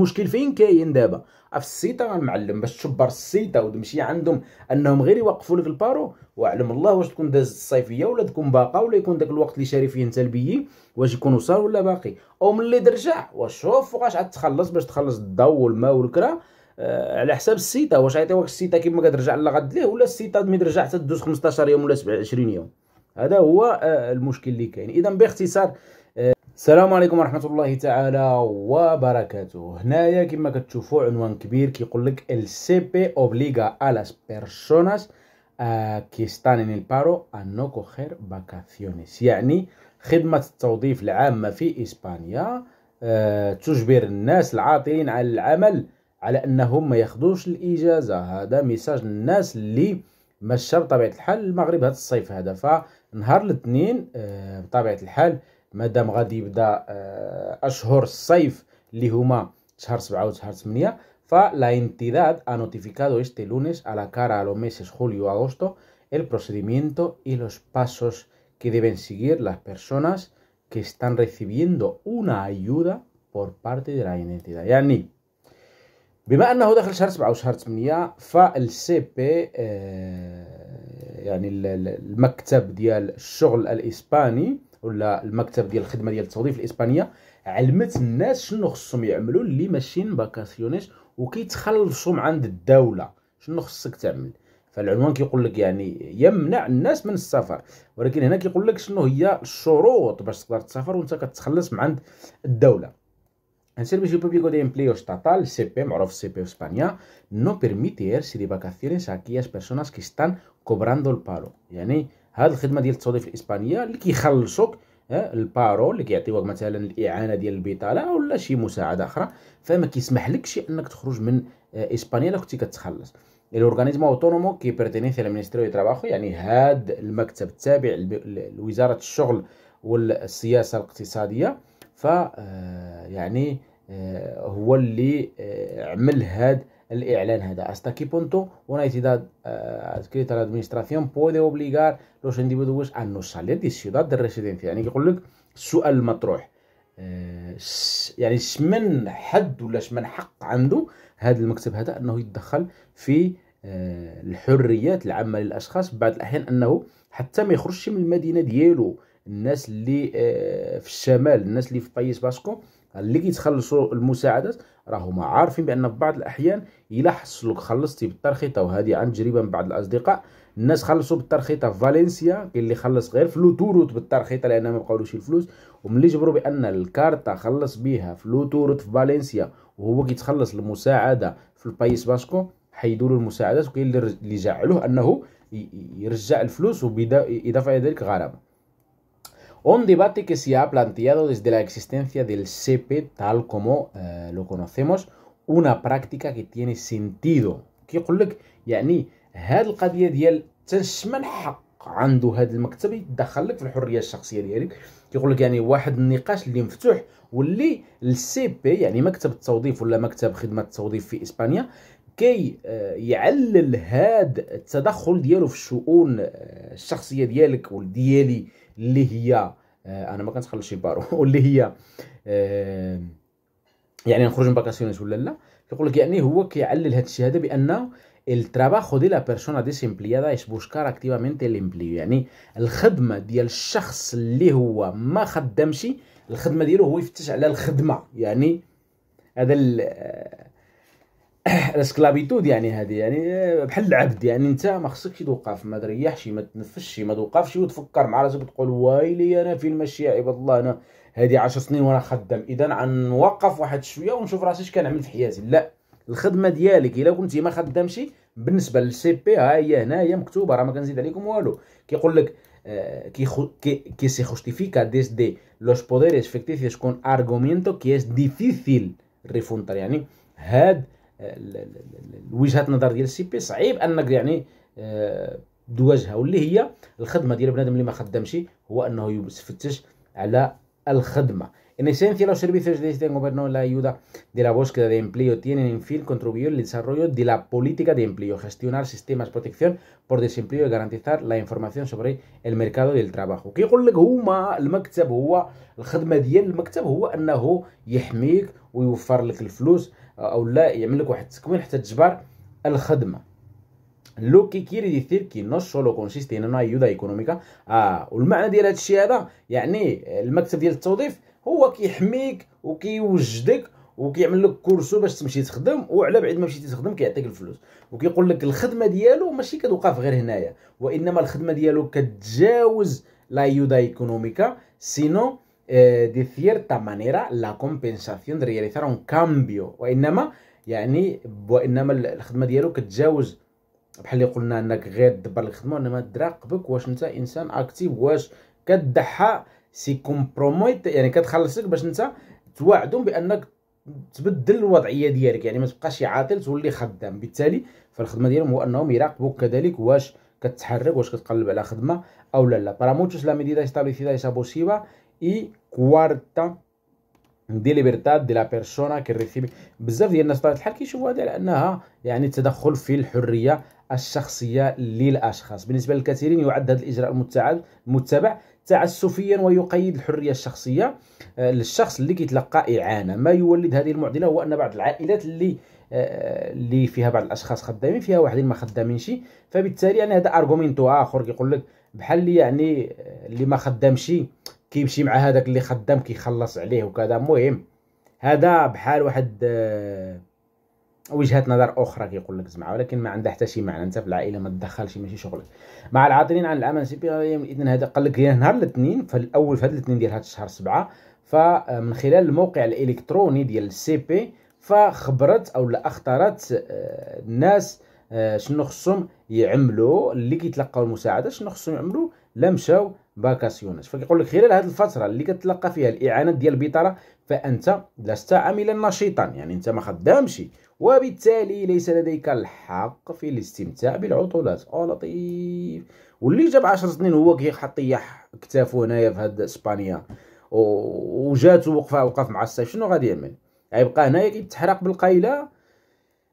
المشكل فين كاين دابا في السيطه المعلم باش تشبر السيطه وتمشي عندهم انهم غير يوقفوا لك البارو واعلم الله واش تكون دازت الصيفيه ولا تكون باقا ولا يكون داك الوقت اللي شاري فيه انت البيي واش يكون وصل ولا باقي او ملي ترجع وشوف واش عاد تخلص باش تخلص الضو والماء والكرا آه على حساب السيطه واش عيطيوك السيطه كيما كترجع لا غد ليه ولا السيطه ملي ترجع حتى تدوز 15 يوم ولا 20 يوم هذا هو آه المشكل اللي كاين اذا باختصار السلام عليكم ورحمة الله تعالى وبركاته هنايا كما كتشوفوا عنوان كبير كيقول لك ال سي بي اوبليغا ا لاس بيرسوناس كي ستان ان البارو ان نو كوخير فاكاسيونيس يعني خدمة التوظيف العامة في اسبانيا آه، تجبر الناس العاطلين على العمل على انهم ما ياخذوش الاجازة هذا ميساج للناس اللي مشى بطبيعة الحال المغرب هذا الصيف هذا فنهار الاثنين آه، بطبيعة الحال مادام غادي يبدا اشهر الصيف اللي هما شهر 7 وشهر 8 فلا entidad ha notificado este lunes a la cara a los meses julio agosto el procedimiento y los pasos que deben seguir las personas que están recibiendo una ayuda por parte de la entidad يعني بما انه داخل شهر 7 وشهر 8 فالسي بي يعني المكتب ديال الشغل الاسباني ولا المكتب ديال الخدمه ديال التوظيف الاسبانيه علمت الناس شنو خصهم يعملوا اللي ماشيين باكاسيونيش وكيتخلصوا من عند الدوله شنو خصك تعمل فالعنوان كيقول لك يعني يمنع الناس من السفر ولكن هنا كيقول لك شنو هي الشروط باش تقدر تسافر وانت كتخلص من عند الدوله El servicio público de empleo estatal, CP, Morov CP España, no permite irse de vacaciones a aquellas personas que están cobrando el paro. Yani, هذه الخدمه ديال التوظيف الاسبانيه اللي كيخلصوك البارول اللي كيعطيوك مثلا الاعانه ديال البطاله ولا شي مساعده اخرى فما كيسمحلكش انك تخرج من آه، اسبانيا لو كنتي كتخلص الاورغانيزم اوتونومو كي بيرتينيسي للمينيستيريو دي تراباخو يعني هاد المكتب التابع لوزاره الشغل والسياسه الاقتصاديه ف آه، يعني آه، هو اللي عمل هاد الاعلان هذا. استا كي بونتو اون ايتي داد a la بودي اوبليغار لو سانديفيدوس ان نو سالير دي de دي de eh, يعني يقول لك السؤال المطروح يعني شمن حد ولا شمن حق عنده هذا المكتب هذا انه يتدخل في آه، الحريات العامه للاشخاص بعض الاحيان انه حتى ما يخرجش من المدينه ديالو الناس اللي آه، في الشمال الناس اللي في بايس باسكو اللي كيتخلصوا المساعدات راه هما عارفين بان في بعض الاحيان الا حصلوك خلصتي بالترخيطه وهذه عن تجربه من بعض الاصدقاء الناس خلصوا بالترخيطه في فالنسيا كاين اللي خلص غير في لوتوروت بالترخيطه لان ما بقاولوش الفلوس وملي جبروا بان الكارتا خلص بها في لوتوروت في فالنسيا وهو كيتخلص المساعده في البايس باسكو حيدوا له المساعدات وكاين اللي جعلوه انه يرجع الفلوس وبدا اضافه الى ذلك غرامه Un debate que se ha planteado desde la existencia del SEPE tal como eh, lo conocemos, una práctica que tiene sentido. كيقول لك يعني هاد القضيه ديال تنشمن حق عنده هذا المكتب يتدخل لك في الحريه الشخصيه ديالك كيقول لك يعني واحد النقاش اللي مفتوح واللي السي بي يعني مكتب التوظيف ولا مكتب خدمه التوظيف في اسبانيا كي يعلل هذا التدخل ديالو في الشؤون الشخصيه ديالك وديالي اللي هي آه، انا ما كنتخلص شي بارو واللي هي آه، يعني نخرج من باكاسيونس ولا لا كيقول لك يعني هو كيعلل هذا الشيء هذا بانه التراباخو دي لا بيرسونا ديسيمبليادا اش بوشكار اكتيفامينتي ليمبليو يعني الخدمه ديال الشخص اللي هو ما خدامش الخدمه ديالو هو يفتش على الخدمه يعني هذا آه، الاسكلابيتود يعني هذه يعني آه، بحال العبد يعني انت ما خصكش توقف ما تريحش ما تنفسش ما توقفش وتفكر مع راسك تقول وايلي انا فين ماشي يا عباد الله انا هذه 10 سنين وانا خدام اذا غنوقف واحد شويه ونشوف راسي اش كنعمل في حياتي لا الخدمه ديالك الا كنتي ما خدامش بالنسبه للسي بي ها هي هنايا مكتوبه راه ما كنزيد عليكم والو كيقول لك آه، كي سي justifica desde los poderes فيكتيسيس كون ارغومينتو كي اس ديفيسيل refutar يعني هاد الوجهات النظر ديال السي بي صعيب انك يعني تواجهها آه، واللي هي الخدمه ديال بنادم اللي ما خدامش هو انه يفتش على En esencia, los servicios de este gobierno la ayuda de la búsqueda de empleo tienen en fin contribuido al desarrollo de la política de empleo, gestionar sistemas de protección por desempleo y garantizar la información sobre el mercado del trabajo. لو كي كيري ديثير que نو سولو كونسيستي ان una ايكونوميكا آه والمعنى ديال هذا الشيء هذا يعني المكتب ديال التوظيف هو كيحميك وكيوجدك وكيعمل لك كورسو باش تمشي تخدم وعلى بعد ما مشيتي تخدم كيعطيك الفلوس وكيقول لك الخدمه ديالو ماشي كتوقف غير هنايا وانما الخدمه ديالو كتجاوز لا يودا ايكونوميكا سينو دي de cierta manera la compensación de realizar un cambio وانما يعني وانما الخدمه ديالو كتجاوز بحال اللي قلنا انك غير دبر الخدمه وانما تراقبك واش انت انسان اكتيف واش كتضحى سي كومبروميت يعني كتخلصك باش انت توعدهم بانك تبدل الوضعيه ديالك يعني ما تبقاش عاطل تولي خدام بالتالي فالخدمه ديالهم هو انهم يراقبوك كذلك واش كتحرك واش كتقلب على خدمه او لا لا para لا ميديدا ستابليسيدا establecida es abusiva y دي ليبرتاد دي لا بيرسونا ريسيبي بزاف ديال الناس بطبيعه الحال كيشوفوا هذا لانها يعني تدخل في الحريه الشخصيه للاشخاص بالنسبه للكثيرين يعد هذا الاجراء المتعب المتبع تعسفيا ويقيد الحريه الشخصيه آه، للشخص اللي كيتلقى اعانه ما يولد هذه المعضله هو ان بعض العائلات اللي آه، اللي فيها بعض الاشخاص خدامين فيها واحدين ما خدامينش فبالتالي يعني هذا ارغومينتو اخر كيقول لك بحال اللي يعني آه، اللي ما خدامش كيمشي مع هذاك اللي خدام كيخلص عليه وكذا المهم هذا بحال واحد آه، وجهه نظر اخرى كيقول لك زعما ولكن ما عندها حتى شي معنى انت في العائله ما تدخلش ماشي شغلك مع العاطلين عن العمل سي بي اذن هذا قال لك نهار الاثنين في الاول في هذا الاثنين ديال هذا الشهر سبعة فمن آه، خلال الموقع الالكتروني ديال السي بي فخبرت او لا اخطرت آه، الناس شنو خصهم يعملوا اللي كيتلقاو المساعده شنو خصهم يعملوا لا مشاو فكيقول لك خلال هذه الفتره اللي كتلقى فيها الاعانات ديال البطاله فانت لست عاملا نشيطا يعني انت ما خدامش وبالتالي ليس لديك الحق في الاستمتاع بالعطلات او لطيف واللي جاب 10 سنين هو كيحط كتافو هنايا في هاد اسبانيا وجاتو وقف وقف مع السيف شنو غادي يعمل غيبقى هنايا كيتحرق بالقايله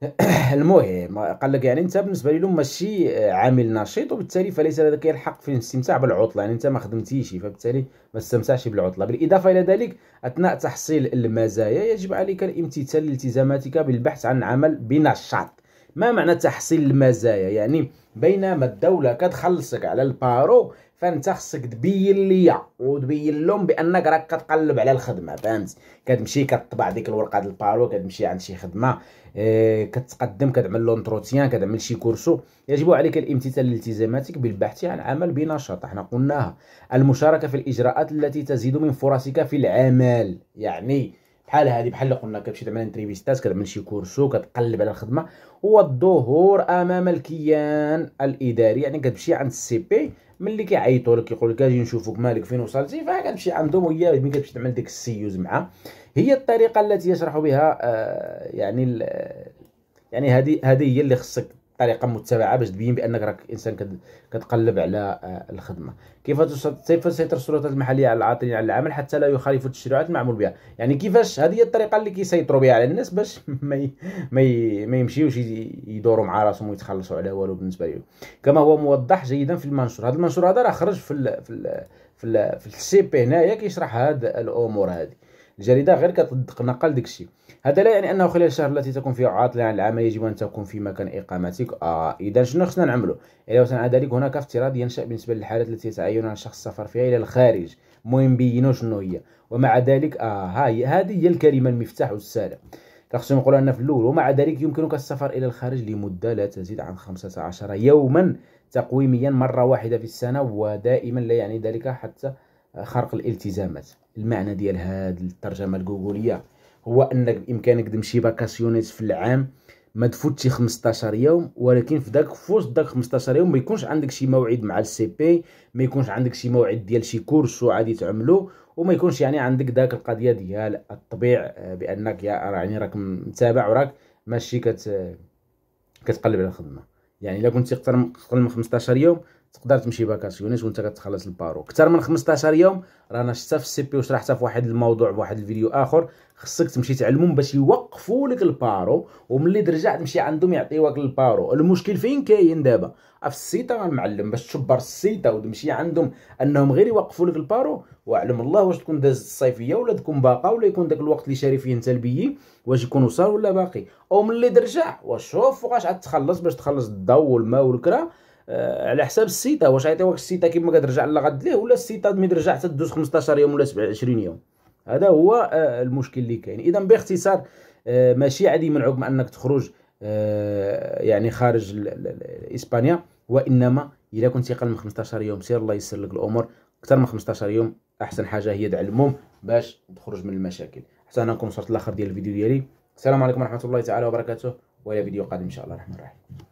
المهم قال لك يعني انت بالنسبه لهم ماشي آه، عامل نشيط وبالتالي فليس لديك الحق في الاستمتاع بالعطله يعني انت ما خدمتيش فبالتالي ما استمتعش بالعطله بالاضافه الى ذلك اثناء تحصيل المزايا يجب عليك الامتثال لالتزاماتك بالبحث عن عمل بنشاط ما معنى تحصيل المزايا يعني بينما الدوله كتخلصك على البارو فانت خصك تبين ليا وتبين لهم بانك راك كتقلب على الخدمه فهمت كتمشي كتطبع ديك الورقه ديال البارو كتمشي عند شي خدمه اه كتقدم كتعمل لونتروتيان كتعمل شي كورسو يجب عليك الامتثال لالتزاماتك بالبحث عن عمل بنشاط احنا قلناها المشاركه في الاجراءات التي تزيد من فرصك في العمل يعني بحال هذه بحال اللي قلنا كتمشي تعمل انتريفيستاس كتعمل شي كورسو كتقلب على الخدمه هو الظهور امام الكيان الاداري يعني كتمشي عند السي بي ملي كيعيطوا لك كيقول لك اجي نشوفك مالك فين وصلتي فكتمشي عندهم وهي ملي كتمشي تعمل ديك السيوز معها هي الطريقه التي يشرح بها آه يعني يعني هذه هذه هي اللي خصك طريقه متبعه باش تبين بانك راك انسان كتقلب على الخدمه كيف كيف سيطر السلطات المحليه على العاطلين على العمل حتى لا يخالفوا التشريعات المعمول بها يعني كيفاش هذه هي الطريقه اللي كيسيطروا بها على الناس باش ما ما, ما يمشيوش يدوروا مع راسهم ويتخلصوا على والو بالنسبه لهم كما هو موضح جيدا في المنشور هذا المنشور هذا راه خرج في الـ في الـ في, في السي بي هنايا كيشرح هذه الامور هذه الجريده غير كتصدق نقل داكشي هذا لا يعني انه خلال الشهر التي تكون فيها عاطله عن يعني العمل يجب ان تكون في مكان اقامتك آه اذا شنو خصنا نعملو علاوه على ذلك هناك افتراض ينشا بالنسبه للحالات التي يتعين على الشخص السفر فيها الى الخارج المهم بينوا شنو هي ومع ذلك آه هاي هذه هي الكلمه المفتاح والساده خصهم يقولوا لنا في الاول ومع ذلك يمكنك السفر الى الخارج لمده لا تزيد عن 15 يوما تقويميا مره واحده في السنه ودائما لا يعني ذلك حتى خرق الالتزامات المعنى ديال هاد الترجمه الجوجليه هو انك بامكانك تمشي باكاسيونيت في العام ما تفوتش 15 يوم ولكن في داك فوز داك 15 يوم ما يكونش عندك شي موعد مع السي بي ما يكونش عندك شي موعد ديال شي كورس وعادي تعملو وما يكونش يعني عندك داك القضيه ديال الطبيع آه، بانك يا يعني راك متابع وراك ماشي كت آه، كتقلب على الخدمه يعني الا كنتي اكثر من 15 يوم تقدر تمشي باكاسيونيس وانت كتخلص البارو اكثر من 15 يوم رانا شفتها في السي بي وشرحتها في واحد الموضوع في واحد الفيديو اخر خصك تمشي تعلمهم باش يوقفوا لك البارو وملي ترجع تمشي عندهم يعطيوك البارو المشكل فين كاين دابا في السيطه المعلم باش تشبر السيطه وتمشي عندهم انهم غير يوقفوا لك البارو واعلم الله واش تكون دازت الصيفيه ولا تكون باقا ولا يكون داك الوقت اللي شاري فيه انت البيي واش يكون وصل ولا باقي او ملي ترجع وشوف فوقاش عاد تخلص باش تخلص الضو والماء والكره آه، على حساب السيطه واش غيعطيوك السيطه كيما كترجع لا غد ليه ولا السيطه ملي ترجع حتى تدوز 15 يوم ولا 27 يوم هذا هو آه، المشكل اللي كاين اذا باختصار آه، ماشي عادي يمنعوك من انك تخرج يعني خارج اسبانيا وانما الا كنت اقل من 15 يوم سير الله يسر لك الامور اكثر من 15 يوم احسن حاجه هي دع الموم باش تخرج من المشاكل حتى انا نكون وصلت لاخر ديال الفيديو ديالي السلام عليكم ورحمه الله تعالى وبركاته والى فيديو قادم ان شاء الله الرحمن الرحيم